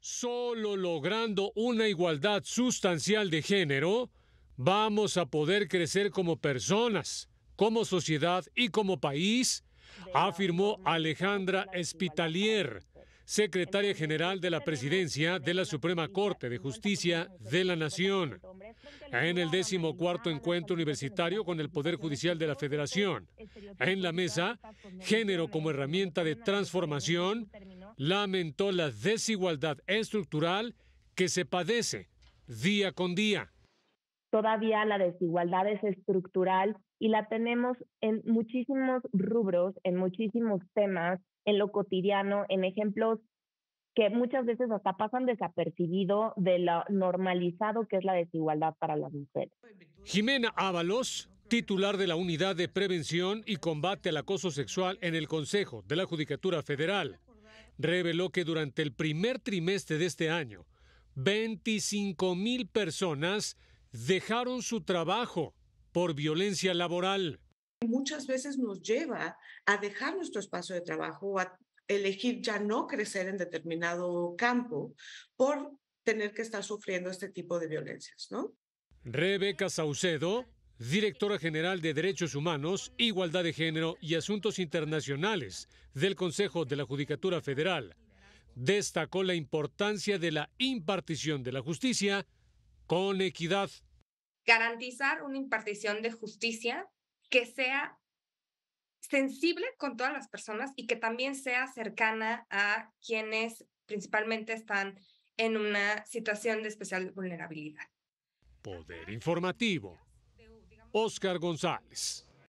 Solo logrando una igualdad sustancial de género, vamos a poder crecer como personas, como sociedad y como país, afirmó Alejandra Espitalier, secretaria general de la presidencia de la Suprema Corte de Justicia de la Nación, en el decimocuarto encuentro universitario con el Poder Judicial de la Federación. En la mesa, género como herramienta de transformación lamentó la desigualdad estructural que se padece día con día. Todavía la desigualdad es estructural y la tenemos en muchísimos rubros, en muchísimos temas, en lo cotidiano, en ejemplos que muchas veces hasta pasan desapercibido de lo normalizado que es la desigualdad para las mujeres. Jimena Ábalos, titular de la Unidad de Prevención y Combate al Acoso Sexual en el Consejo de la Judicatura Federal reveló que durante el primer trimestre de este año, 25 mil personas dejaron su trabajo por violencia laboral. Muchas veces nos lleva a dejar nuestro espacio de trabajo, a elegir ya no crecer en determinado campo por tener que estar sufriendo este tipo de violencias, ¿no? Rebeca Saucedo directora general de Derechos Humanos, Igualdad de Género y Asuntos Internacionales del Consejo de la Judicatura Federal, destacó la importancia de la impartición de la justicia con equidad. Garantizar una impartición de justicia que sea sensible con todas las personas y que también sea cercana a quienes principalmente están en una situación de especial vulnerabilidad. Poder informativo. Oscar González.